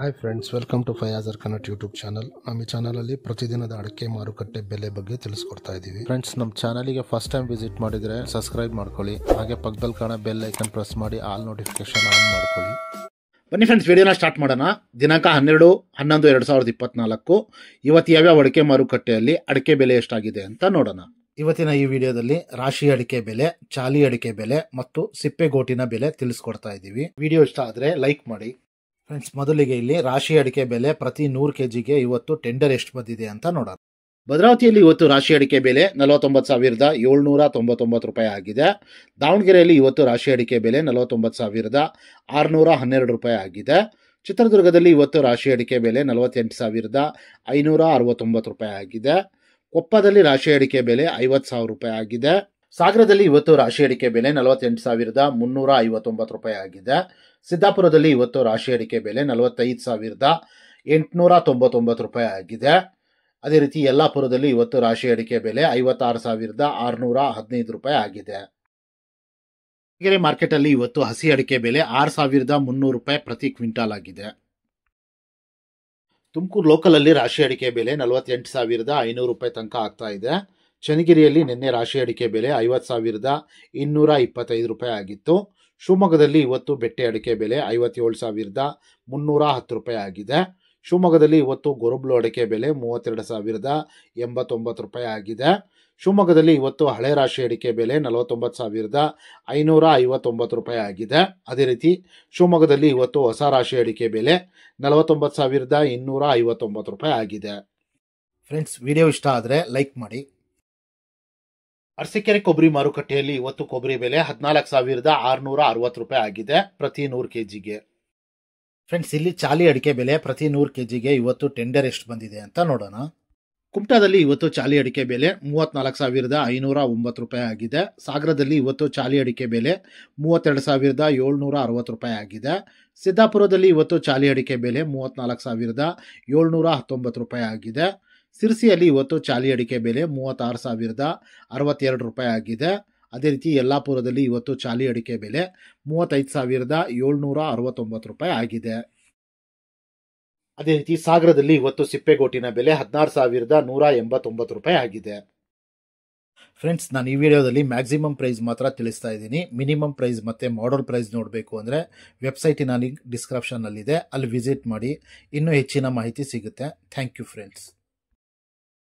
hi friends welcome to ಫಯಾಜರ್ Kannada YouTube channel ನಮ್ಮ ಈ ಚಾನಲಲ್ಲಿ ಪ್ರತಿದಿನದ ಅಡಿಕೆ ಮಾರುಕಟ್ಟೆ ಬೆಲೆ ಬಗ್ಗೆ ತಿಳಿಸ್ಕೊಡ್ತಾ ಇದ್ದೀವಿ ಫ್ರೆಂಡ್ಸ್ ನಮ್ಮ ಗೆ ಫಸ್ಟ್ ಟೈಮ್ ವಿಸಿಟ್ ಮಾಡಿದರೆ ಸಬ್ಸ್ಕ್ರೈಬ್ ಮಾಡ್ಕೊಳ್ಳಿ ಹಾಗೆ ಪಕ್ಕದಲ್ಲಿ ಕಾಣ ಬೆಲ್ ಐಕನ್ ಪ್ರೆಸ್ ಮಾಡಿ ಆಲ್ ನೋಟಿಫಿಕೇಶನ್ ಆನ್ ಮಾಡ್ಕೊಳ್ಳಿ ಬನ್ನಿ ಫ್ರೆಂಡ್ಸ್ ವಿಡಿಯೋನ ಸ್ಟಾರ್ಟ್ ಮಾಡೋಣ ದಿನಾಂಕ ಹನ್ನೆರಡು ಹನ್ನೊಂದು ಎರಡು ಸಾವಿರದ ಇಪ್ಪತ್ನಾಲ್ಕು ಇವತ್ತು ಯಾವ್ಯಾವ ಅಡಿಕೆ ಮಾರುಕಟ್ಟೆಯಲ್ಲಿ ಅಡಿಕೆ ಬೆಲೆ ಎಷ್ಟಾಗಿದೆ ಅಂತ ನೋಡೋಣ ಇವತ್ತಿನ ಈ ವಿಡಿಯೋದಲ್ಲಿ ರಾಶಿ ಅಡಿಕೆ ಬೆಲೆ ಚಾಲಿ ಅಡಿಕೆ ಬೆಲೆ ಮತ್ತು ಸಿಪ್ಪೆಗೋಟಿನ ಬೆಲೆ ತಿಳಿಸ್ಕೊಡ್ತಾ ಇದ್ದೀವಿ ವಿಡಿಯೋ ಇಷ್ಟ ಆದರೆ ಲೈಕ್ ಮಾಡಿ ಫ್ರೆಂಡ್ಸ್ ಮೊದಲಿಗೆ ಇಲ್ಲಿ ರಾಶಿ ಅಡಿಕೆ ಬೆಲೆ ಪ್ರತಿ ನೂರು ಕೆ ಜಿಗೆ ಇವತ್ತು ಟೆಂಡರ್ ಎಷ್ಟು ಬಂದಿದೆ ಅಂತ ನೋಡೋಣ ಭದ್ರಾವತಿಯಲ್ಲಿ ಇವತ್ತು ರಾಶಿ ಅಡಿಕೆ ಬೆಲೆ ನಲವತ್ತೊಂಬತ್ತು ಸಾವಿರದ ಏಳ್ನೂರ ತೊಂಬತ್ತೊಂಬತ್ತು ರೂಪಾಯಿ ಆಗಿದೆ ದಾವಣಗೆರೆಯಲ್ಲಿ ಇವತ್ತು ರಾಶಿ ಅಡಿಕೆ ಬೆಲೆ ನಲವತ್ತೊಂಬತ್ತು ಸಾವಿರದ ಆರುನೂರ ಹನ್ನೆರಡು ರೂಪಾಯಿ ಆಗಿದೆ ಚಿತ್ರದುರ್ಗದಲ್ಲಿ ಇವತ್ತು ರಾಶಿ ಅಡಿಕೆ ಬೆಲೆ ನಲವತ್ತೆಂಟು ಸಾವಿರದ ಐನೂರ ಅರವತ್ತೊಂಬತ್ತು ರೂಪಾಯಿ ಆಗಿದೆ ಕೊಪ್ಪದಲ್ಲಿ ರಾಶಿ ಅಡಿಕೆ ಬೆಲೆ ಐವತ್ತು ಸಾವಿರ ರೂಪಾಯಿ ಆಗಿದೆ ಸಾಗರದಲ್ಲಿ ಇವತ್ತು ರಾಶಿ ಅಡಿಕೆ ಬೆಲೆ ನಲವತ್ತೆಂಟು ಸಾವಿರದ ಮುನ್ನೂರ ಐವತ್ತೊಂಬತ್ತು ರೂಪಾಯಿ ಆಗಿದೆ ಸಿದ್ದಾಪುರದಲ್ಲಿ ಇವತ್ತು ರಾಶಿ ಅಡಿಕೆ ಬೆಲೆ ನಲವತ್ತೈದು ಸಾವಿರದ ಎಂಟುನೂರ ತೊಂಬತ್ತೊಂಬತ್ತು ರೂಪಾಯಿ ಆಗಿದೆ ಅದೇ ರೀತಿ ಯಲ್ಲಾಪುರದಲ್ಲಿ ಇವತ್ತು ರಾಶಿ ಅಡಿಕೆ ಬೆಲೆ ಐವತ್ತಾರು ಸಾವಿರದ ಆರುನೂರ ಹದಿನೈದು ರೂಪಾಯಿ ಆಗಿದೆ ದಾವಣಗೆರೆ ಮಾರ್ಕೆಟಲ್ಲಿ ಇವತ್ತು ಹಸಿ ಅಡಿಕೆ ಬೆಲೆ ಆರು ಸಾವಿರದ ಮುನ್ನೂರು ರೂಪಾಯಿ ಪ್ರತಿ ಕ್ವಿಂಟಾಲ್ ಆಗಿದೆ ತುಮಕೂರು ಲೋಕಲಲ್ಲಿ ರಾಶಿ ಅಡಿಕೆ ಬೆಲೆ ನಲವತ್ತೆಂಟು ಸಾವಿರದ ಐನೂರು ರೂಪಾಯಿ ತನಕ ಆಗ್ತಾ ಇದೆ ಚನ್ನಗಿರಿಯಲ್ಲಿ ನಿನ್ನೆ ರಾಶಿ ಅಡಿಕೆ ಬೆಲೆ ಐವತ್ತು ಸಾವಿರದ ಇನ್ನೂರ ಇಪ್ಪತ್ತೈದು ರೂಪಾಯಿ ಆಗಿತ್ತು ಶಿವಮೊಗ್ಗದಲ್ಲಿ ಇವತ್ತು ಬೆಟ್ಟೆ ಅಡಿಕೆ ಬೆಲೆ ಐವತ್ತೇಳು ಸಾವಿರದ ಮುನ್ನೂರ ಹತ್ತು ರೂಪಾಯಿ ಆಗಿದೆ ಶಿವಮೊಗ್ಗದಲ್ಲಿ ಇವತ್ತು ಗೊರಬ್ಲು ಅಡಿಕೆ ಬೆಲೆ ಮೂವತ್ತೆರಡು ಸಾವಿರದ ಎಂಬತ್ತೊಂಬತ್ತು ರೂಪಾಯಿ ಆಗಿದೆ ಶಿವಮೊಗ್ಗದಲ್ಲಿ ಇವತ್ತು ಹಳೆ ರಾಶಿ ಅಡಿಕೆ ಬೆಲೆ ನಲವತ್ತೊಂಬತ್ತು ಸಾವಿರದ ಐನೂರ ಐವತ್ತೊಂಬತ್ತು ರೂಪಾಯಿ ಆಗಿದೆ ಅದೇ ರೀತಿ ಶಿವಮೊಗ್ಗದಲ್ಲಿ ಇವತ್ತು ಹೊಸ ರಾಶಿ ಅಡಿಕೆ ಬೆಲೆ ನಲವತ್ತೊಂಬತ್ತು ಸಾವಿರದ ಇನ್ನೂರ ಐವತ್ತೊಂಬತ್ತು ರೂಪಾಯಿ ಆಗಿದೆ ಫ್ರೆಂಡ್ಸ್ ವಿಡಿಯೋ ಇಷ್ಟ ಆದರೆ ಲೈಕ್ ಮಾಡಿ ಅರಸಿಕೆರೆ ಕೊಬ್ಬರಿ ಮಾರುಕಟ್ಟೆಯಲ್ಲಿ ಇವತ್ತು ಕೊಬ್ಬರಿ ಬೆಲೆ ಹದಿನಾಲ್ಕು ಸಾವಿರದ ಆರುನೂರ ಅರವತ್ತು ರೂಪಾಯಿ ಆಗಿದೆ ಪ್ರತಿ ನೂರು ಕೆ ಜಿಗೆ ಫ್ರೆಂಡ್ಸ್ ಇಲ್ಲಿ ಚಾಲಿ ಅಡಿಕೆ ಬೆಲೆ ಪ್ರತಿ ನೂರು ಕೆ ಜಿಗೆ ಇವತ್ತು ಟೆಂಡರ್ ಎಷ್ಟು ಬಂದಿದೆ ಅಂತ ನೋಡೋಣ ಕುಮಟಾದಲ್ಲಿ ಇವತ್ತು ಚಾಲಿ ಅಡಿಕೆ ಬೆಲೆ ಮೂವತ್ತ್ನಾಲ್ಕು ಸಾವಿರದ ಐನೂರ ಒಂಬತ್ತು ರೂಪಾಯಿ ಆಗಿದೆ ಸಾಗರದಲ್ಲಿ ಇವತ್ತು ಚಾಲಿ ಅಡಿಕೆ ಬೆಲೆ ಮೂವತ್ತೆರಡು ಸಾವಿರದ ಏಳ್ನೂರ ಅರವತ್ತು ರೂಪಾಯಿ ಆಗಿದೆ ಸಿದ್ದಾಪುರದಲ್ಲಿ ಇವತ್ತು ಚಾಲಿ ಅಡಿಕೆ ಬೆಲೆ ಮೂವತ್ತ್ನಾಲ್ಕು ಸಾವಿರದ ಏಳ್ನೂರ ಹತ್ತೊಂಬತ್ತು ರೂಪಾಯಿ ಆಗಿದೆ ಸಿರ್ಸಿಯಲ್ಲಿ ಇವತ್ತು ಚಾಲಿ ಅಡಿಕೆ ಬೆಲೆ ಮೂವತ್ತಾರು ಸಾವಿರದ ಅರವತ್ತೆರಡು ರೂಪಾಯಿ ಆಗಿದೆ ಅದೇ ರೀತಿ ಯಲ್ಲಾಪುರದಲ್ಲಿ ಇವತ್ತು ಚಾಲಿ ಅಡಿಕೆ ಬೆಲೆ ಮೂವತ್ತೈದು ಸಾವಿರದ ಏಳ್ನೂರ ಅರವತ್ತೊಂಬತ್ತು ರೂಪಾಯಿ ಆಗಿದೆ ಅದೇ ರೀತಿ ಸಾಗರದಲ್ಲಿ ಇವತ್ತು ಸಿಪ್ಪೆಗೋಟಿನ ಬೆಲೆ ಹದಿನಾರು ಸಾವಿರದ ನೂರ ಎಂಬತ್ತೊಂಬತ್ತು ರೂಪಾಯಿ ಆಗಿದೆ ಫ್ರೆಂಡ್ಸ್ ನಾನು ಈ ವಿಡಿಯೋದಲ್ಲಿ ಮ್ಯಾಕ್ಸಿಮಮ್ ಪ್ರೈಸ್ ಮಾತ್ರ ತಿಳಿಸ್ತಾ ಇದ್ದೀನಿ ಮಿನಿಮಮ್ ಪ್ರೈಸ್ ಮತ್ತು ಮಾಡಲ್ ಪ್ರೈಸ್ ನೋಡಬೇಕು ಅಂದರೆ ವೆಬ್ಸೈಟಿನ ಲಿಂಕ್ ಡಿಸ್ಕ್ರಿಪ್ಷನ್ನಲ್ಲಿದೆ ಅಲ್ಲಿ ವಿಸಿಟ್ ಮಾಡಿ ಇನ್ನೂ ಹೆಚ್ಚಿನ ಮಾಹಿತಿ ಸಿಗುತ್ತೆ ಥ್ಯಾಂಕ್ ಯು ಫ್ರೆಂಡ್ಸ್